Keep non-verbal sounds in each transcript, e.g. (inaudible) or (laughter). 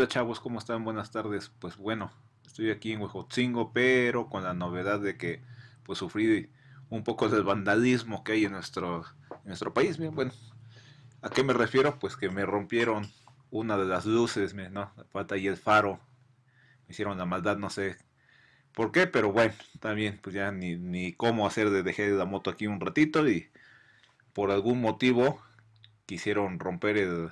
Hola chavos, ¿cómo están? Buenas tardes. Pues bueno, estoy aquí en Huejotzingo, pero con la novedad de que pues sufrí un poco del vandalismo que hay en nuestro, nuestro país. Bien, bueno, ¿a qué me refiero? Pues que me rompieron una de las luces, ¿no? La pata y el faro. Me hicieron la maldad, no sé por qué, pero bueno, también pues ya ni, ni cómo hacer de dejé la moto aquí un ratito y por algún motivo quisieron romper el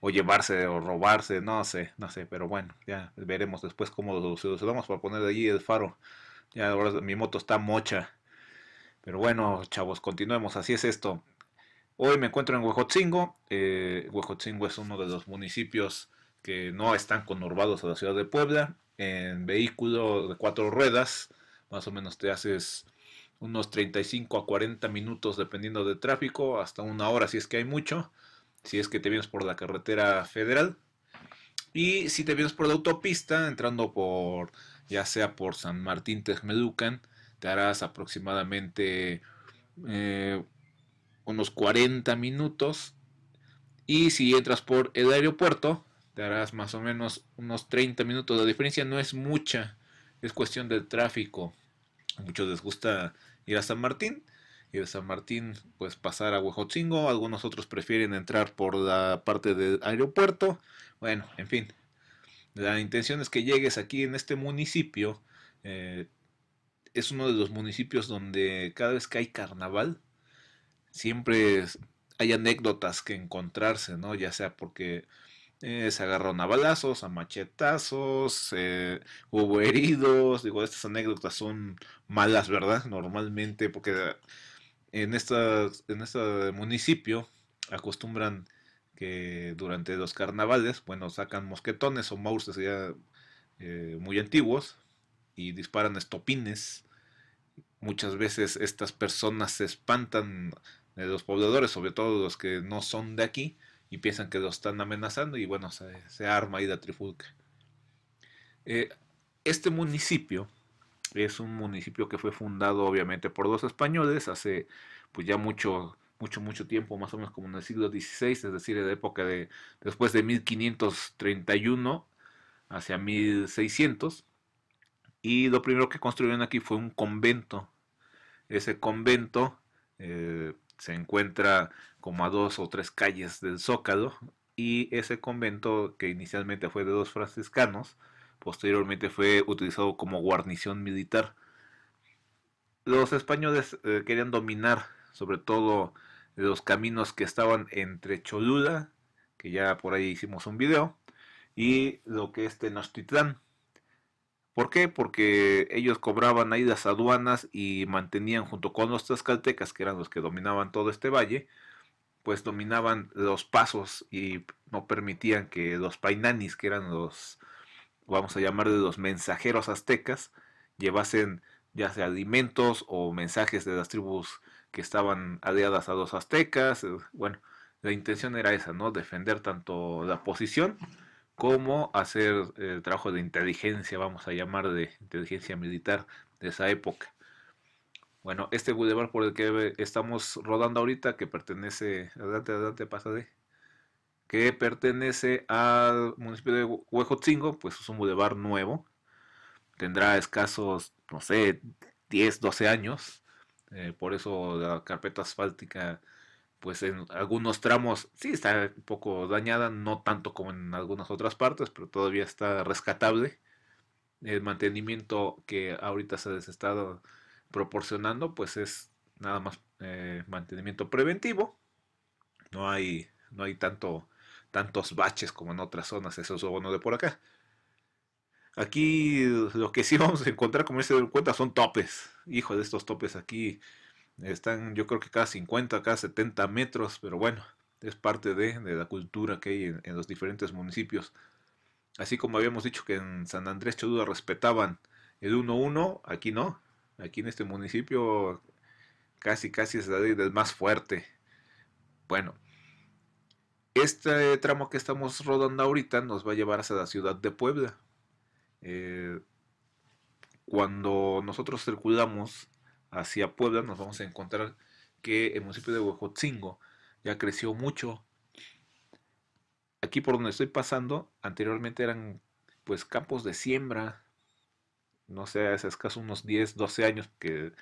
o llevarse o robarse, no sé, no sé, pero bueno, ya veremos después cómo lo solucionamos para poner allí el faro. Ya ahora mi moto está mocha. Pero bueno, chavos, continuemos, así es esto. Hoy me encuentro en Huejotzingo. Eh, es uno de los municipios que no están conurbados a la ciudad de Puebla. En vehículo de cuatro ruedas, más o menos te haces unos 35 a 40 minutos dependiendo del tráfico, hasta una hora si es que hay mucho si es que te vienes por la carretera federal. Y si te vienes por la autopista, entrando por ya sea por San Martín Texmelucan, te harás aproximadamente eh, unos 40 minutos. Y si entras por el aeropuerto, te harás más o menos unos 30 minutos. La diferencia no es mucha, es cuestión del tráfico. Muchos les gusta ir a San Martín, y de San Martín pues pasar a Huejotzingo, algunos otros prefieren entrar por la parte del aeropuerto, bueno, en fin, la intención es que llegues aquí en este municipio, eh, es uno de los municipios donde cada vez que hay carnaval, siempre hay anécdotas que encontrarse, ¿no? Ya sea porque eh, se agarraron a balazos, a machetazos, eh, hubo heridos, digo, estas anécdotas son malas, ¿verdad? Normalmente, porque en, en este municipio acostumbran que durante los carnavales, bueno, sacan mosquetones o mouses ya eh, muy antiguos y disparan estopines. Muchas veces estas personas se espantan de los pobladores, sobre todo los que no son de aquí, y piensan que los están amenazando y bueno, se, arma ahí la trifulca. Eh, este municipio es un municipio que fue fundado obviamente por dos españoles hace pues ya mucho mucho, mucho tiempo, más o menos como en el siglo XVI, es decir, en época de después de 1531 hacia 1600. Y lo primero que construyeron aquí fue un convento. Ese convento eh, se encuentra como a dos o tres calles del Zócalo. Y ese convento, que inicialmente fue de dos franciscanos, Posteriormente fue utilizado como guarnición militar. Los españoles eh, querían dominar sobre todo los caminos que estaban entre Cholula, que ya por ahí hicimos un video, y lo que es Tenochtitlán. ¿Por qué? Porque ellos cobraban ahí las aduanas y mantenían junto con los tlaxcaltecas, que eran los que dominaban todo este valle, pues dominaban los pasos y no permitían que los painanis, que eran los vamos a llamar de los mensajeros aztecas, llevasen ya sea alimentos o mensajes de las tribus que estaban aliadas a los aztecas. Eh, bueno, la intención era esa, ¿no? Defender tanto la posición como hacer el trabajo de inteligencia, vamos a llamar de inteligencia militar de esa época. Bueno, este boulevard por el que estamos rodando ahorita, que pertenece, adelante, adelante, de que pertenece al municipio de Huejotzingo, pues es un bulevar nuevo, tendrá escasos, no sé, 10, 12 años, eh, por eso la carpeta asfáltica, pues en algunos tramos sí está un poco dañada, no tanto como en algunas otras partes, pero todavía está rescatable. El mantenimiento que ahorita se les está proporcionando, pues es nada más eh, mantenimiento preventivo, no hay, no hay tanto tantos baches como en otras zonas, eso es lo de por acá. Aquí lo que sí (laughs) vamos a encontrar, como se dan cuenta, son topes. Hijo de estos topes aquí están yo creo que cada 50, cada 70 metros, pero bueno, es parte de, la cultura que hay en, los diferentes municipios. Así como habíamos dicho que en San Andrés Choduda respetaban el 1-1, aquí no. Aquí en este municipio casi casi es la ley del más fuerte. Bueno, este tramo que estamos rodando ahorita nos va a llevar hacia la ciudad de Puebla. Eh, cuando nosotros circulamos hacia Puebla nos vamos a encontrar que el municipio de Huejotzingo ya creció mucho. Aquí por donde estoy pasando, anteriormente eran pues campos de siembra. No sé, hace escaso unos 10, 12 años que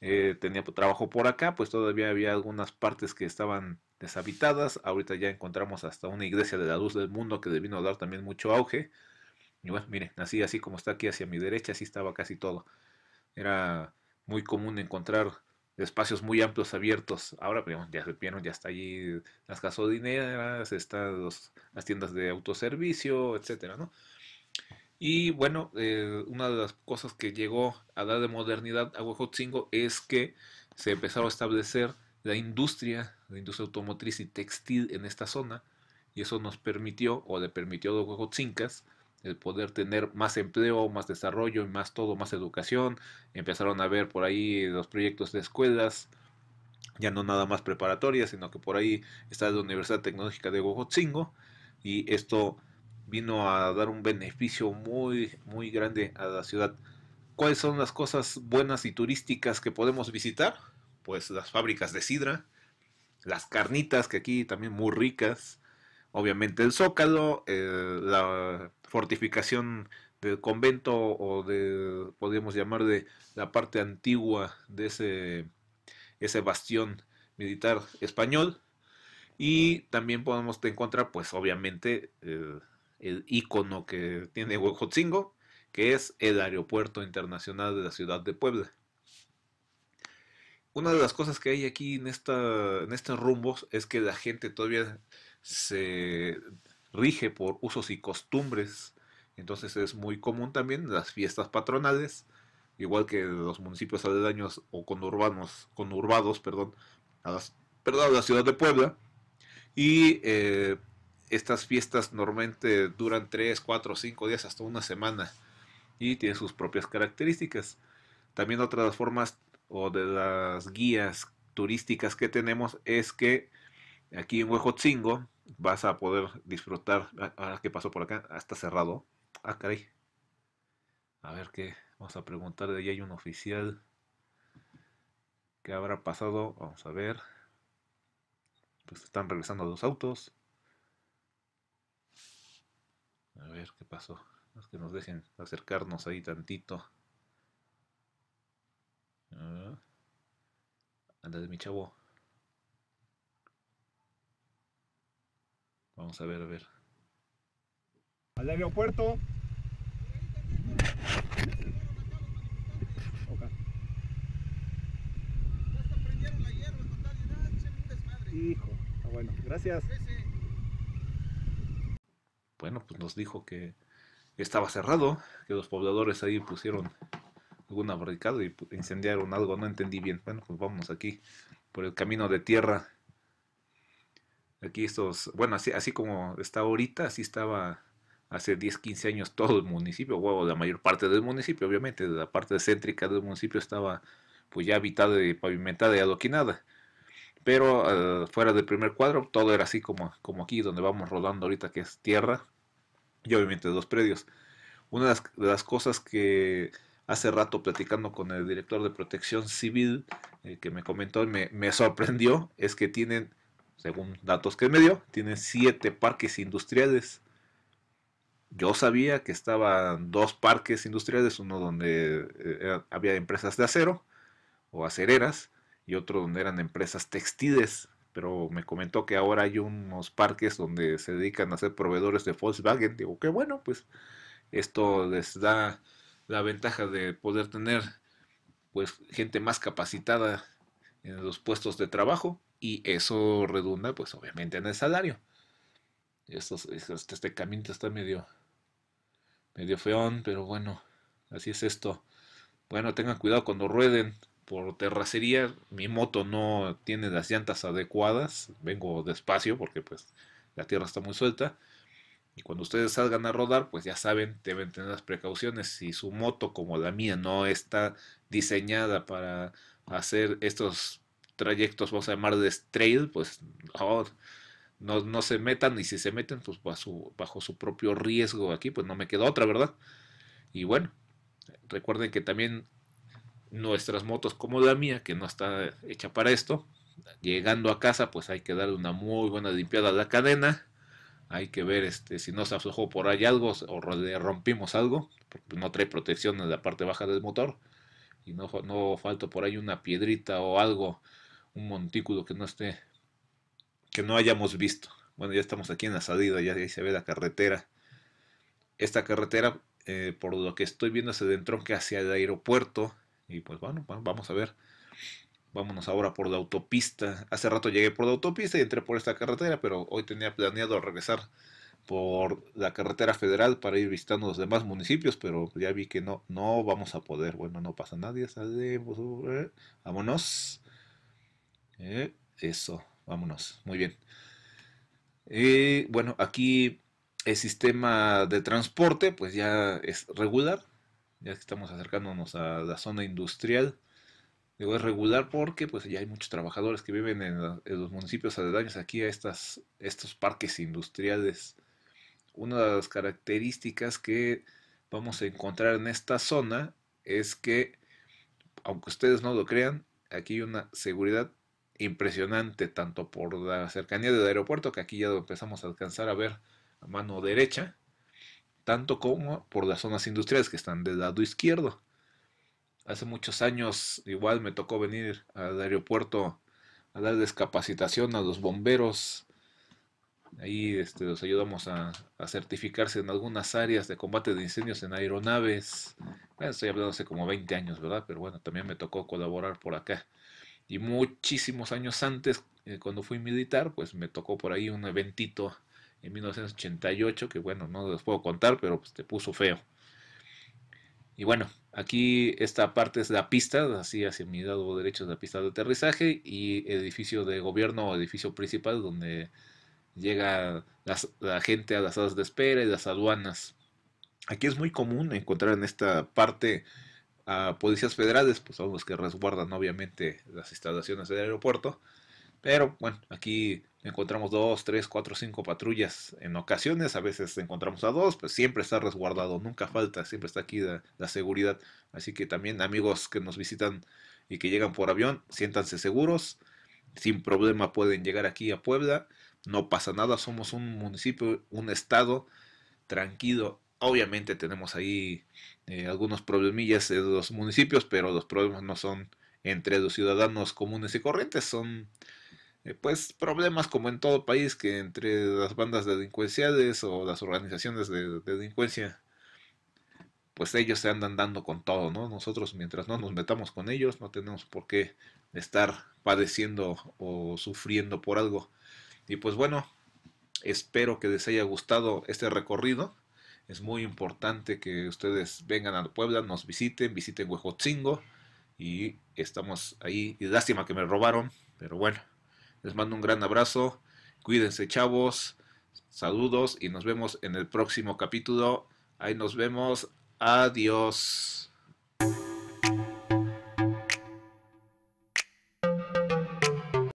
eh, tenía trabajo por acá, pues todavía había algunas partes que estaban deshabitadas. Ahorita ya encontramos hasta una iglesia de la luz del mundo que le vino a dar también mucho auge. Y bueno, miren, así, así como está aquí hacia mi derecha, así estaba casi todo. Era muy común encontrar espacios muy amplios abiertos. Ahora pero pues, ya se vieron, ya está allí las gasolineras, están las tiendas de autoservicio, etcétera, Y bueno, eh, una de las cosas que llegó a dar de modernidad a Huejotzingo es que se empezaron a establecer la industria, la industria automotriz y textil en esta zona, y eso nos permitió, o le permitió a los Xincas, el poder tener más empleo, más desarrollo, y más todo, más educación. Empezaron a ver por ahí los proyectos de escuelas, ya no nada más preparatorias, sino que por ahí está la Universidad Tecnológica de Huejotzingo y esto vino a dar un beneficio muy, muy grande a la ciudad. ¿Cuáles son las cosas buenas y turísticas que podemos visitar? pues las fábricas de sidra, las carnitas, que aquí también muy ricas, obviamente el zócalo, eh, la fortificación del convento o de, podríamos llamar de la parte antigua de ese, ese bastión militar español. Y también podemos encontrar, pues obviamente, eh, el icono que tiene Huejotzingo, que es el Aeropuerto Internacional de la Ciudad de Puebla una de las cosas que hay aquí en, esta, en estos rumbos es que la gente todavía se rige por usos y costumbres. Entonces es muy común también las fiestas patronales, igual que los municipios aledaños o conurbanos, conurbados, perdón, a, la ciudad de Puebla. Y eh, estas fiestas normalmente duran 3, 4, cinco días, hasta una semana. Y tienen sus propias características. También otras de formas o de las guías turísticas que tenemos es que aquí en Huejotzingo vas a poder disfrutar. Ah, ahora ¿qué pasó por acá, está cerrado. Ah, caray. A ver qué. Vamos a preguntar. De ahí hay un oficial. ¿Qué habrá pasado? Vamos a ver. Pues están regresando los autos. A ver qué pasó. Es que nos dejen acercarnos ahí tantito anda ah. de mi chavo. Vamos a ver, a ver. Al aeropuerto. Hijo, ah, bueno, gracias. Bueno, pues nos dijo que estaba cerrado, que los pobladores ahí pusieron algún barricada y incendiaron algo, no entendí bien. Bueno, pues vamos aquí por el camino de tierra. Aquí estos, bueno, así, así como está ahorita, así estaba hace 10, 15 años todo el municipio, o la mayor parte del municipio, obviamente, la parte céntrica del municipio estaba pues ya habitada y pavimentada y adoquinada. Pero eh, fuera del primer cuadro todo era así como, como aquí donde vamos rodando ahorita que es tierra y obviamente dos predios. Una de las cosas que hace rato platicando con el director de protección civil eh, que me comentó y me, sorprendió, es que tienen, según datos que me dio, tienen siete parques industriales. Yo sabía que estaban dos parques industriales, uno donde eh, eh, había empresas de acero o acereras y otro donde eran empresas textiles. Pero me comentó que ahora hay unos parques donde se dedican a ser proveedores de Volkswagen. Digo, qué bueno, pues esto les da la ventaja de poder tener pues gente más capacitada en los puestos de trabajo y eso redunda pues obviamente en el salario. esto este, camino está medio, medio feón, pero bueno, así es esto. Bueno, tengan cuidado cuando rueden por terracería. Mi moto no tiene las llantas adecuadas. Vengo despacio porque pues la tierra está muy suelta. Y cuando ustedes salgan a rodar, pues ya saben, deben tener las precauciones. Si su moto como la mía no está diseñada para hacer estos trayectos, vamos a llamar de trail, pues no, se metan y si se meten, pues bajo su, bajo su propio riesgo aquí, pues no me queda otra, ¿verdad? Y bueno, recuerden que también nuestras motos como la mía, que no está hecha para esto, llegando a casa, pues hay que darle una muy buena limpiada a la cadena hay que ver este, si se aflojó por ahí algo o le rompimos algo, porque no trae protección en la parte baja del motor y no, no falta por ahí una piedrita o algo, un montículo que no esté, que no hayamos visto. Bueno, ya estamos aquí en la salida, ya ahí se ve la carretera. Esta carretera, eh, por lo que estoy viendo, se den que hacia el aeropuerto y pues bueno vamos a ver Vámonos ahora por la autopista. Hace rato llegué por la autopista y entré por esta carretera, pero hoy tenía planeado regresar por la carretera federal para ir visitando los demás municipios, pero ya vi que no, no vamos a poder. Bueno, no pasa nadie, salimos, ¿eh? vámonos. Eh, eso, vámonos, muy bien. Eh, bueno, aquí el sistema de transporte pues ya es regular, ya estamos acercándonos a la zona industrial. Digo, es regular porque pues ya hay muchos trabajadores que viven en, los municipios aledaños aquí a estas, estos parques industriales. Una de las características que vamos a encontrar en esta zona es que, aunque ustedes no lo crean, aquí hay una seguridad impresionante, tanto por la cercanía del aeropuerto, que aquí ya lo empezamos a alcanzar a ver a mano derecha, tanto como por las zonas industriales que están del lado izquierdo. Hace muchos años igual me tocó venir al aeropuerto a dar descapacitación a los bomberos. Ahí este, los ayudamos a, certificarse en algunas áreas de combate de incendios en aeronaves. Bueno, estoy hablando hace como 20 años, ¿verdad? Pero bueno, también me tocó colaborar por acá. Y muchísimos años antes, eh, cuando fui militar, pues me tocó por ahí un eventito en 1988, que bueno, no les puedo contar, pero pues, te puso feo. Y bueno, Aquí esta parte es la pista, así hacia mi lado derecho es la pista de aterrizaje y edificio de gobierno o edificio principal donde llega la gente a las salas de espera y las aduanas. Aquí es muy común encontrar en esta parte a policías federales, pues son los que resguardan obviamente las instalaciones del aeropuerto, pero bueno, aquí encontramos dos, tres, cuatro, cinco patrullas en ocasiones, a veces encontramos a dos, pues siempre está resguardado, nunca falta, siempre está aquí la, seguridad. Así que también amigos que nos visitan y que llegan por avión, siéntanse seguros, sin problema pueden llegar aquí a Puebla, no pasa nada, somos un municipio, un estado tranquilo. Obviamente tenemos ahí eh, algunos problemillas en los municipios, pero los problemas no son entre los ciudadanos comunes y corrientes, son eh, pues problemas como en todo país que entre las bandas delincuenciales o las organizaciones de, delincuencia pues ellos se andan dando con todo, ¿no? Nosotros mientras no nos metamos con ellos no tenemos por qué estar padeciendo o sufriendo por algo. Y pues bueno, espero que les haya gustado este recorrido. Es muy importante que ustedes vengan a Puebla, nos visiten, visiten Huejotzingo y estamos ahí. Y lástima que me robaron, pero bueno. Les mando un gran abrazo. Cuídense, chavos. Saludos y nos vemos en el próximo capítulo. Ahí nos vemos. Adiós.